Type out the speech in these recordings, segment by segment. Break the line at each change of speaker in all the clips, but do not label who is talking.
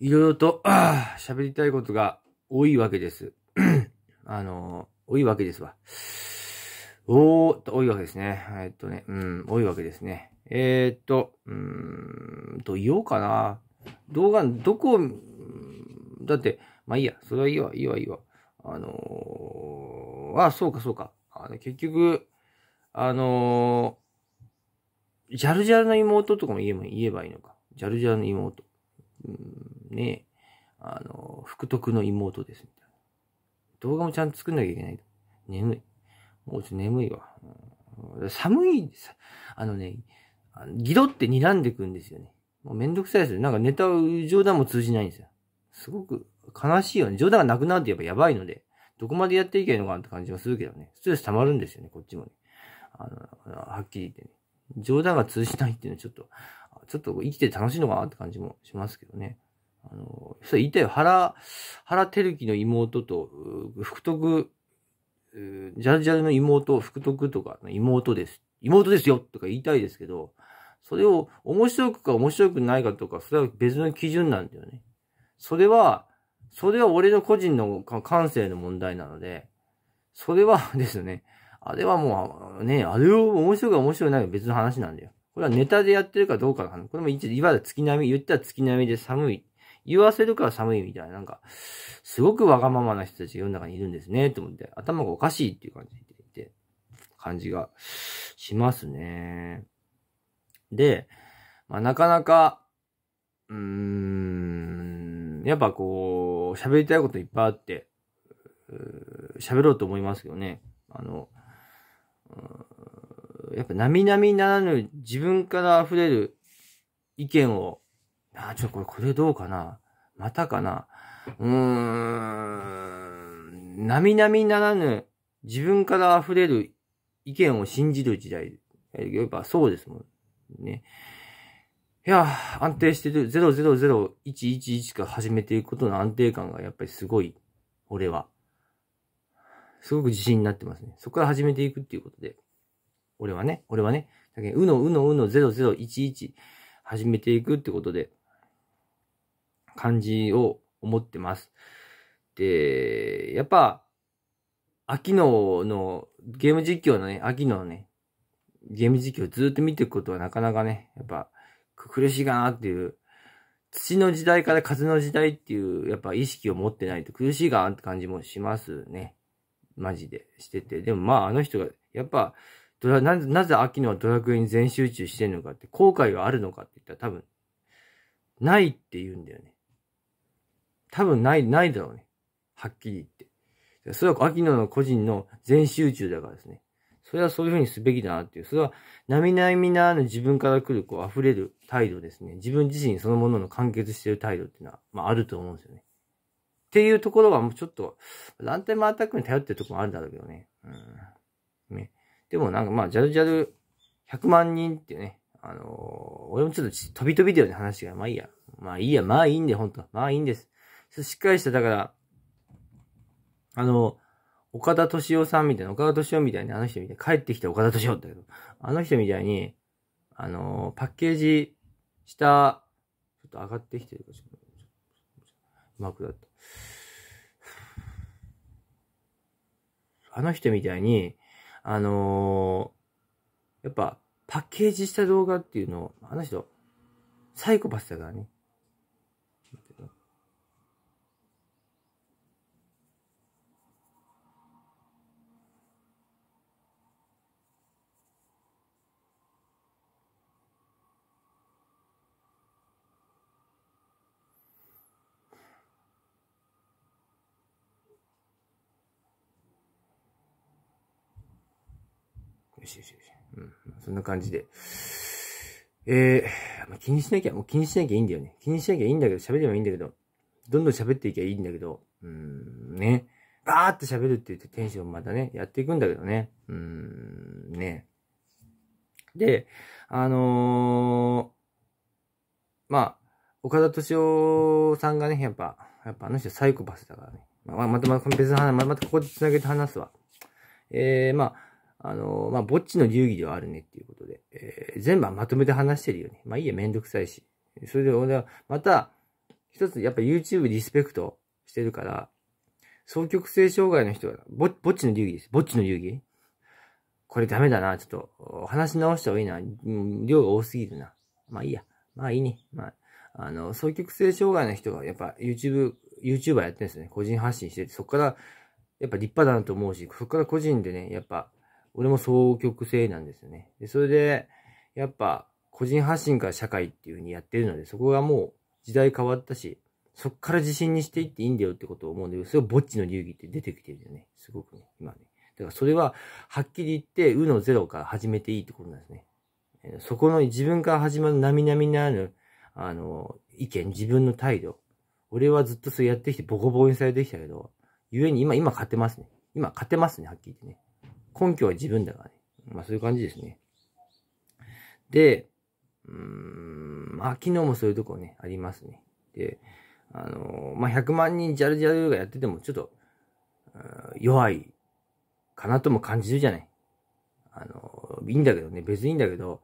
いろいろと、喋りたいことが多いわけです。あの、多いわけですわ。おー、多いわけですね。えっとね、うん、多いわけですね。えー、っと、うーんと、言おうかな。動画、どこ、だって、まあいいや、それはいいわ、いいわ、いいわ。あのー、あ、そうか、そうか。あの結局、あのー、ジャルジャルの妹とかも言えばいいのか。ジャルジャルの妹。うん、ね、あの、福徳の妹です、みたいな。動画もちゃんと作んなきゃいけない。眠い。もうちょっと眠いわ。うん、寒い、あのね、あのギロって睨んでくんですよね。もうめんどくさいですよ。なんかネタ、冗談も通じないんですよ。すごく悲しいよね。冗談がなくなるとやっぱやばいので、どこまでやっていけばいいのかなって感じがするけどね。ストレス溜まるんですよね、こっちもね。あの、はっきり言ってね。冗談が通じないっていうのはちょっと、ちょっと生きて楽しいのかなって感じもしますけどね。あの、そう、言ったよ。原、原照樹の妹と、福徳、ジャルジャルの妹、福徳とか、妹です。妹ですよとか言いたいですけど、それを面白くか面白くないかとか、それは別の基準なんだよね。それは、それは俺の個人の感性の問題なので、それはですよね。あれはもう、ね、あれを面白くか面白くないか別の話なんだよ。これはネタでやってるかどうかの話。これも一、いわゆる月並み、言ったら月並みで寒い言わせるから寒いみたいな、なんか、すごくわがままな人たちが世の中にいるんですね、と思って、頭がおかしいっていう感じでいて、感じがしますね。で、まあ、なかなか、うーん、やっぱこう、喋りたいこといっぱいあって、喋ろうと思いますけどね。あの、やっぱ並々ならぬ自分から溢れる意見をあ、ちょ、これ、これどうかなまたかなうーん、並々ならぬ、自分から溢れる意見を信じる時代。やっぱそうですもんね。いや、安定してる。000111から始めていくことの安定感がやっぱりすごい。俺は。すごく自信になってますね。そこから始めていくっていうことで。俺はね、俺はね。だけうのうのうの0011始めていくってことで。感じを思ってます。で、やっぱ、秋野の、ゲーム実況のね、秋野のね、ゲーム実況をずっと見ていくことはなかなかね、やっぱ、苦しいかなっていう、土の時代から風の時代っていう、やっぱ意識を持ってないと苦しいかなって感じもしますね。マジでしてて。でもまあ、あの人が、やっぱ、ドラななぜ秋野はドラクエに全集中してるのかって、後悔があるのかって言ったら多分、ないって言うんだよね。多分ない、ないだろうね。はっきり言って。それは秋野の個人の全集中だからですね。それはそういうふうにすべきだなっていう。それは、なみなみな自分から来る、こう、溢れる態度ですね。自分自身そのものの完結してる態度っていうのは、まあ、あると思うんですよね。っていうところはもうちょっと、ランテマアタックに頼ってるところもあるんだろうけどね。うん。ね。でもなんかまあ、ジャルジャル100万人っていうね、あのー、俺もちょっと飛び飛びだよね話が。まあいいや。まあいいや。まあいいんで、ほんと。まあいいんです。しっかりした、だから、あの、岡田敏夫さんみたいな、岡田敏夫みたいに、あの人みたいに、帰ってきた岡田敏夫だけど、あの人みたいに、あの、パッケージした、ちょっと上がってきてるか、しら。うまくだった。あの人みたいに、あのー、やっぱ、パッケージした動画っていうのを、あの人、サイコパスだからね。よしよしよし。うん。そんな感じで。えー、気にしなきゃ、もう気にしなきゃいいんだよね。気にしなきゃいいんだけど、喋ればいいんだけど、どんどん喋っていけばいいんだけど、うん、ね。バーって喋るって言ってテンションまたね、やっていくんだけどね。うん、ね。で、あのー、まあ、岡田敏夫さんがね、やっぱ、やっぱあの人サイコパスだからね。まあ、またまた別の話、またここで繋げて話すわ。えー、まあ、あのまあ、ぼっちの流儀ではあるねっていうことで、えー、全部まとめて話してるよね。まあいいや、めんどくさいし。それで、俺は、また、一つ、やっぱ YouTube リスペクトしてるから、双極性障害の人は、ぼ、ぼっちの流儀です。ぼっちの流儀これダメだな。ちょっと、話し直した方がいいな。量が多すぎるな。まあいいや。まあいいね。まあ、あの、双極性障害の人が、やっぱ YouTube、YouTuber やってるんですよね。個人発信してて、そこから、やっぱ立派だなと思うし、そこから個人でね、やっぱ、俺も双極性なんですよね。で、それで、やっぱ、個人発信から社会っていう風にやってるので、そこがもう時代変わったし、そっから自信にしていっていいんだよってことを思うんだけど、それがぼっちの流儀って出てきてるよね。すごくね、今ね。だからそれは、はっきり言って、うのゼロから始めていいってことなんですね。そこの自分から始まる並々なぬ、あの、意見、自分の態度。俺はずっとそれやってきてボコボコにされてきたけど、故に今、今勝てますね。今勝てますね、はっきり言ってね。根拠は自分だからね。まあそういう感じですね。で、うーん、まあ昨日もそういうとこね、ありますね。で、あのー、まあ100万人ジャルジャルがやっててもちょっと、弱いかなとも感じるじゃない。あのー、いいんだけどね、別にいいんだけど、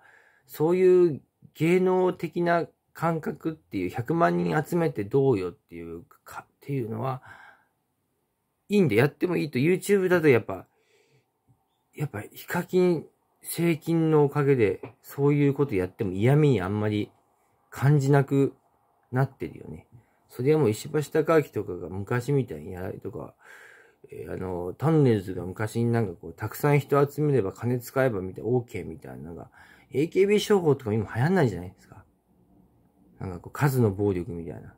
そういう芸能的な感覚っていう、100万人集めてどうよっていうか、っていうのは、いいんでやってもいいと、YouTube だとやっぱ、やっぱヒカキン、税金のおかげで、そういうことやっても嫌味にあんまり感じなくなってるよね。それはもう石橋貴明とかが昔みたいにやられとか、えー、あの、タンネルズが昔になんかこう、たくさん人集めれば金使えばみたいな、OK みたいなのが、AKB 商法とか今流行んないじゃないですか。なんかこう、数の暴力みたいな。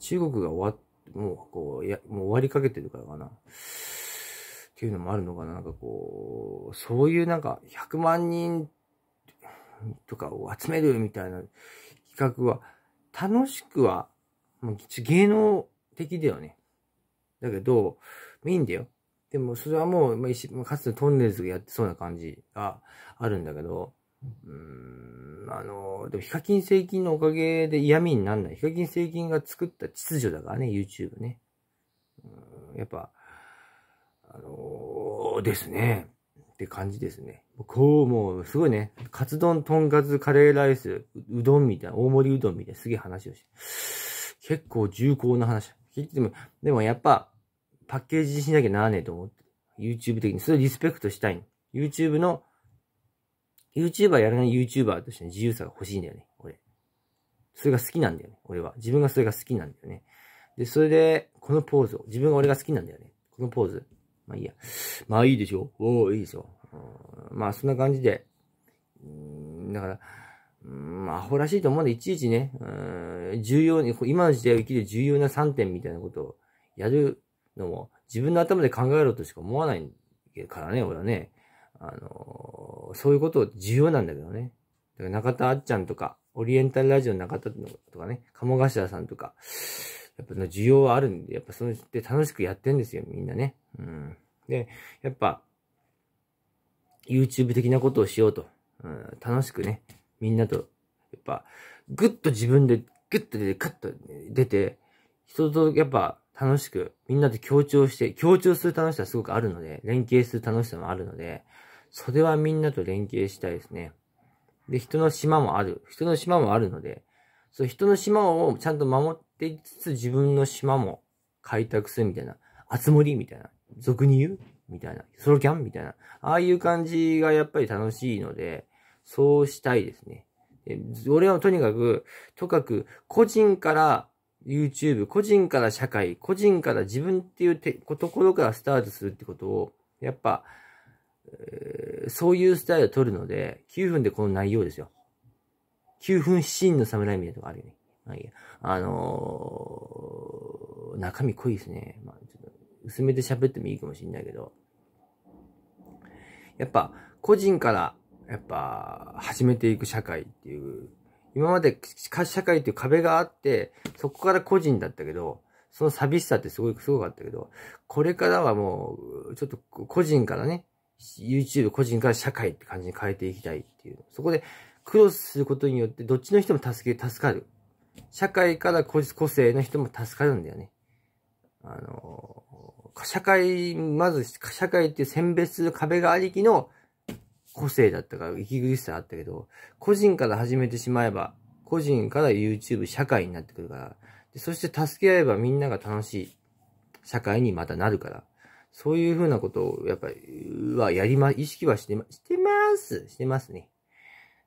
中国が終わっ、もうこう、いや、もう終わりかけてるからかな。っていうのもあるのかな。なんかこう、そういうなんか100万人とかを集めるみたいな企画は、楽しくは、もう芸能的だよね。だけど、いいんだよ。でもそれはもう、まあ、かつてトンネルズがやってそうな感じがあるんだけど、うん、あの、でもヒカキン製金のおかげで嫌味になんない。ヒカキン製金が作った秩序だからね、YouTube ね。うん、やっぱ、あのー、ですね。って感じですね。こう、もう、すごいね。カツ丼、とんかつ、カレーライス、うどんみたいな、大盛りうどんみたいな、すげえ話をして。結構重厚な話。でも、でもやっぱ、パッケージにしなきゃならねえと思って。YouTube 的に。それリスペクトしたい。YouTube の、YouTuber やらない YouTuber としての自由さが欲しいんだよね。俺。それが好きなんだよね。俺は。自分がそれが好きなんだよね。で、それで、このポーズを。自分が俺が好きなんだよね。このポーズ。まあいいや。まあいいでしょう。おー、いいでしょう。まあそんな感じで。だから、うん、アホらしいと思うんで、いちいちね、うん、重要に、今の時代を生きる重要な3点みたいなことをやるのも、自分の頭で考えろとしか思わないからね、俺はね。あのー、そういうこと重要なんだけどね。だから中田あっちゃんとか、オリエンタルラジオの中田とかね、鴨頭さんとか、やっぱ需要はあるんで、やっぱそので楽しくやってんですよ、みんなね。うん。で、やっぱ、YouTube 的なことをしようと。うん、楽しくね、みんなと、やっぱ、ぐっと自分で、ぐっと出て、カっと出て、人とやっぱ楽しく、みんなと協調して、協調する楽しさはすごくあるので、連携する楽しさもあるので、それはみんなと連携したいですね。で、人の島もある。人の島もあるので、そう、人の島をちゃんと守っていつつ自分の島も開拓するみたいな、あつ森みたいな。俗に言うみたいな。ソロキャンみたいな。ああいう感じがやっぱり楽しいので、そうしたいですね。俺はとにかく、とかく、個人から YouTube、個人から社会、個人から自分っていうところからスタートするってことを、やっぱ、えー、そういうスタイルを取るので、9分でこの内容ですよ。9分真の侍みたいなとこあるよね。いあのー、中身濃いですね。薄めて喋ってもいいかもしんないけど、やっぱ、個人から、やっぱ、始めていく社会っていう、今まで社会っていう壁があって、そこから個人だったけど、その寂しさってすごい、すごかったけど、これからはもう、ちょっと個人からね、YouTube 個人から社会って感じに変えていきたいっていう。そこでクロスすることによって、どっちの人も助け、助かる。社会から個性の人も助かるんだよね。あの社会、まず社会っていう選別壁がありきの個性だったから、息苦しさあったけど、個人から始めてしまえば、個人から YouTube 社会になってくるから、でそして助け合えばみんなが楽しい社会にまたなるから、そういうふうなことを、やっぱり、はやりま、意識はしてま、してます。してますね。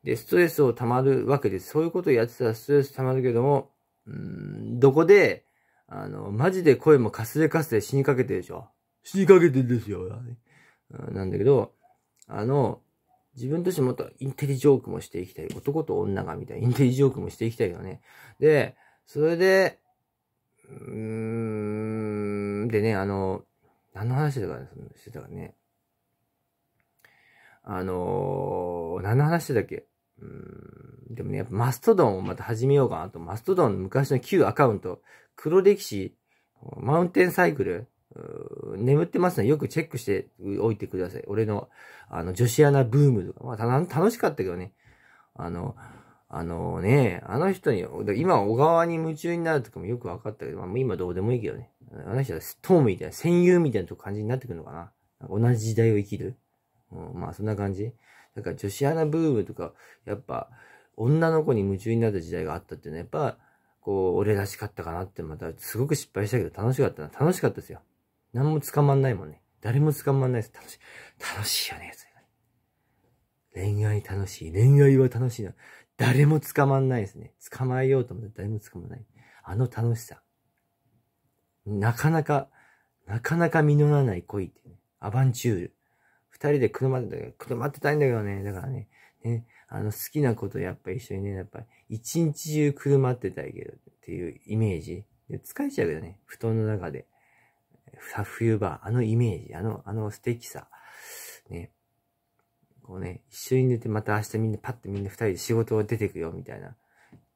で、ストレスを溜まるわけです。そういうことをやってたらストレス溜まるけども、うん、どこで、あの、マジで声もかすれかすれ死にかけてるでしょ死にかけてるんですよ、なんだけど、あの、自分としてもっとインテリジョークもしていきたい。男と女がみたいなインテリジョークもしていきたいよね。で、それで、うーん、でね、あの、何の話たかね、してたかね。あのー、何の話だっけうーんでもね、やっぱマストドンをまた始めようかなと。マストドンの昔の旧アカウント、黒歴史、マウンテンサイクル、眠ってますね、よくチェックしておいてください。俺の、あの、女子アナブームとか。まあ、楽しかったけどね。あの、あのね、あの人に、今、小川に夢中になるとかもよく分かったけど、まあ、今どうでもいいけどね。あの人はストームみたいな、戦友みたいな感じになってくるのかな。同じ時代を生きる。うん、まあ、そんな感じ。だから女子アナブームとか、やっぱ、女の子に夢中になった時代があったっていうのは、やっぱ、こう、俺らしかったかなって、また、すごく失敗したけど、楽しかったな。楽しかったですよ。何も捕まんないもんね。誰も捕まんないです。楽しい。楽しいよね、それが、ね。恋愛楽しい。恋愛は楽しいな。誰も捕まんないですね。捕まえようと思って誰も捕まんない。あの楽しさ。なかなか、なかなか実らない恋ってね。アバンチュール。二人で車で、車ってたいんだけどね。だからね。ね。あの、好きなことやっぱ一緒にね、やっぱ一日中車ってたいけどっていうイメージ。で疲れちゃうけどね、布団の中で。さ、冬場、あのイメージ、あの、あの素敵さ。ね。こうね、一緒に寝てまた明日みんなパッてみんな二人で仕事を出てくよ、みたいな。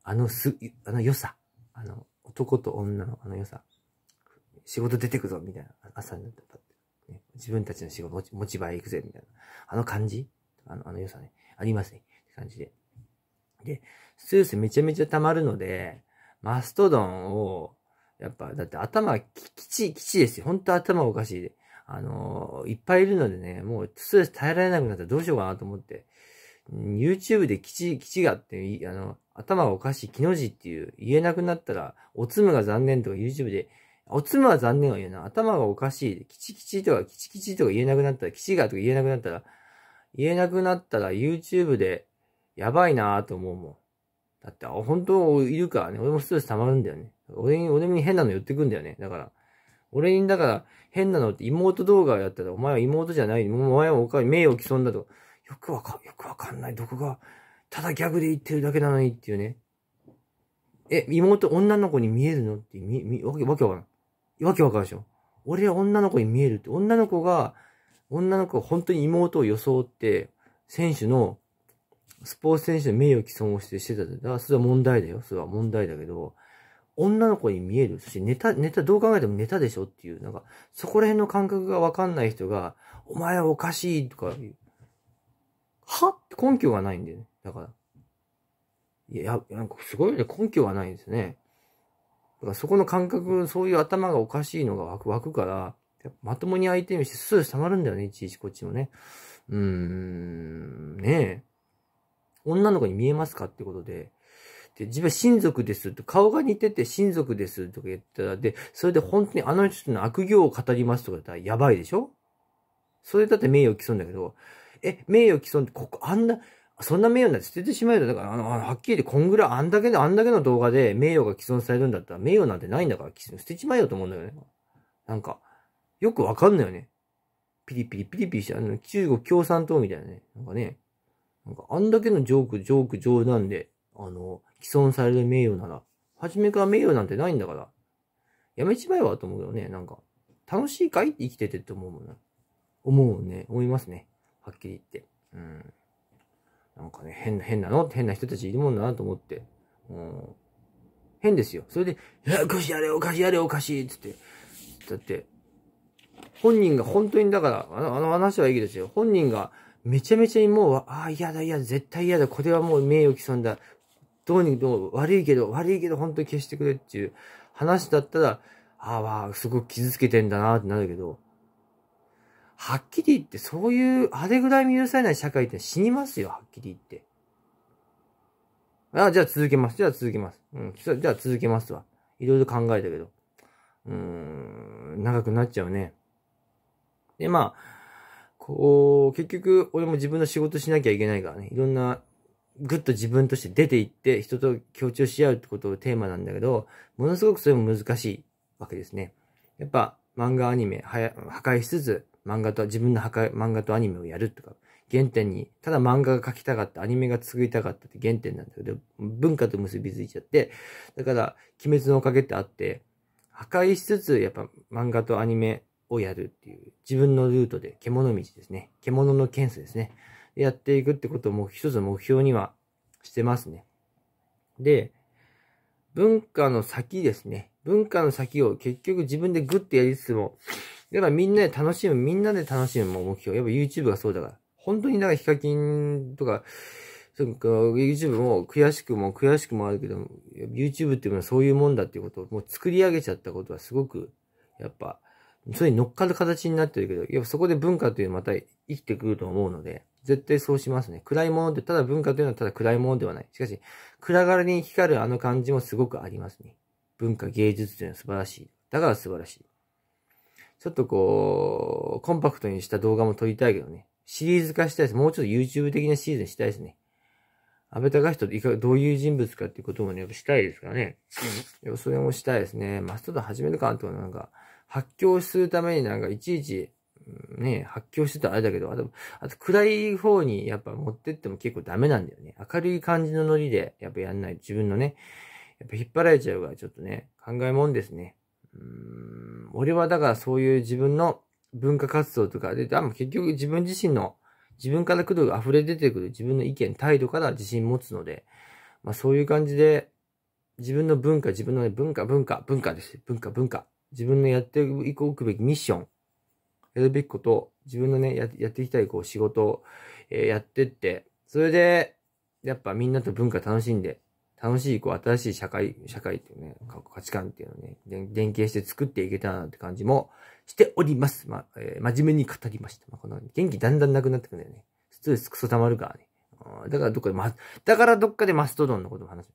あのす、あの良さ。あの、男と女のあの良さ。仕事出てくぞ、みたいな。朝になったパッて、ね。自分たちの仕事持ち、持ち場へ行くぜ、みたいな。あの感じあの、あの良さね。ありますね。感じで。で、ストレスめちゃめちゃ溜まるので、マストドンを、やっぱ、だって頭き、きち、きちですよ。ほんと頭おかしいで。あのー、いっぱいいるのでね、もうストレス耐えられなくなったらどうしようかなと思って、YouTube できち、きちがって、あの、頭がおかしい、きの字っていう言えなくなったら、おつむが残念とか YouTube で、おつむは残念は言うな。頭がおかしい、きちきちとか、きちきちとか言えなくなったら、きちがとか言えなくなったら、言えなくなったら YouTube で、やばいなぁと思うもん。だって、あ、本当いるからね。俺もストレス溜まるんだよね。俺に、俺に変なの寄ってくんだよね。だから、俺に、だから、変なのって妹動画やったら、お前は妹じゃない。もうお前はおか名誉毀損だと。よくわかん、よくわかんない。どこが、ただギャグで言ってるだけなのにっていうね。え、妹、女の子に見えるのって、み、み、わけ、わけわかない。わけわからんでしょ。俺は女の子に見えるって。女の子が、女の子が本当に妹を装って、選手のスポーツ選手の名誉毀損をしてしてただから、それは問題だよ。それは問題だけど、女の子に見える。そしてネタ、ネタ、どう考えてもネタでしょっていう、なんか、そこら辺の感覚がわかんない人が、お前はおかしいとか言う。はって根拠がないんだよね。だから。いや、なんかすごいね。根拠がないですね。だからそこの感覚、そういう頭がおかしいのが湧く湧くから、まともに相手にして、すー溜まるんだよね、いちいちこっちもね。うーん、ねえ。女の子に見えますかってことで、で、自分は親族ですって、顔が似てて親族ですとか言ったら、で、それで本当にあの人の悪行を語りますとか言ったらやばいでしょそれだって名誉毀損だけど、え、名誉毀損って、ここ、あんな、そんな名誉なんて捨ててしまえよ。だから、あの、はっきり言って、こんぐらい、あんだけの、あんだけの動画で名誉が毀損されるんだったら、名誉なんてないんだから、捨てちまえよと思うんだよね。なんか、よくわかんないよね。ピリピリピリピリして、あの、中国共産党みたいなね。なんかね、なんかあんだけのジョーク、ジョーク、冗談で、あの、既存される名誉なら、初めから名誉なんてないんだから、やめちまえわと思うよね、なんか、楽しいかいって生きててって思うもんね。思うもんね。思いますね。はっきり言って。うん。なんかね、変な、変なの変な人たちいるもんだなと思って。うん。変ですよ。それで、いや、おかしいやれ、おかしいやれ、おかしいっつって。だって、本人が本当に、だから、あの、あの話はいいですよ。本人がめちゃめちゃにもう、ああ、嫌だ、嫌だ、絶対嫌だ、これはもう名誉毀損だ。どうにどう、悪いけど、悪いけど、本当に消してくれっていう話だったら、ああ、すごく傷つけてんだなってなるけど、はっきり言って、そういう、あれぐらい許されない社会って死にますよ、はっきり言って。あじゃあ続けます。じゃあ続けます。うん。じゃあ続けますわ。いろいろ考えたけど。うーん、長くなっちゃうね。で、まあ、こう、結局、俺も自分の仕事しなきゃいけないからね、いろんな、ぐっと自分として出ていって、人と協調し合うってことをテーマなんだけど、ものすごくそれも難しいわけですね。やっぱ、漫画アニメ、はや、破壊しつつ、漫画と、自分の破壊、漫画とアニメをやるとか、原点に、ただ漫画が描きたかった、アニメが作りたかったって原点なんだけど、文化と結びついちゃって、だから、鬼滅のおかげってあって、破壊しつつ、やっぱ漫画とアニメをやるっていう、自分のルートで、獣道ですね。獣の剣士ですね。やっていくってことも一つの目標にはしてますね。で、文化の先ですね。文化の先を結局自分でグッとやりつつも、やっぱみんなで楽しむ、みんなで楽しむも目標。やっぱ YouTube がそうだから。本当にだからヒカキンとか、そか YouTube も悔しくも悔しくもあるけど、YouTube っていうのはそういうもんだっていうことをもう作り上げちゃったことはすごく、やっぱ、それに乗っかる形になってるけど、やっぱそこで文化というのはまた生きてくると思うので、絶対そうしますね。暗いものって、ただ文化というのはただ暗いものではない。しかし、暗がりに光るあの感じもすごくありますね。文化、芸術というのは素晴らしい。だから素晴らしい。ちょっとこう、コンパクトにした動画も撮りたいけどね。シリーズ化したいです。もうちょっと YouTube 的なシリーズにしたいですね。安倍隆人ってどういう人物かっていうこともね、やっぱしたいですからね。やっそれもしたいですね。マストっと始めるかなとかなんか、発狂するためになんかいちいち、ね、発狂してたらあれだけど、あと、あと暗い方にやっぱ持ってっても結構ダメなんだよね。明るい感じのノリでやっぱやんない。自分のね、やっぱ引っ張られちゃうからちょっとね、考えもんですね。うん、俺はだからそういう自分の文化活動とかで、あ結局自分自身の、自分から来る、溢れ出てくる自分の意見、態度から自信持つので、まあそういう感じで、自分の文化、自分の、ね、文化、文化、文化です。文化、文化。自分のやっていくべきミッション、やるべきこと、自分のね、やっていきたいこう仕事を、えー、やってって、それで、やっぱみんなと文化楽しんで、楽しいこう新しい社会、社会っていうね、価値観っていうのをね、連携して作っていけたなって感じもしております。まあ、えー、真面目に語りました。まあ、この元気だんだんなくなってくるんだよね。ストレスクソ溜まるからね。だからどっかで、ま、だからどっかでマストドンのことも話す。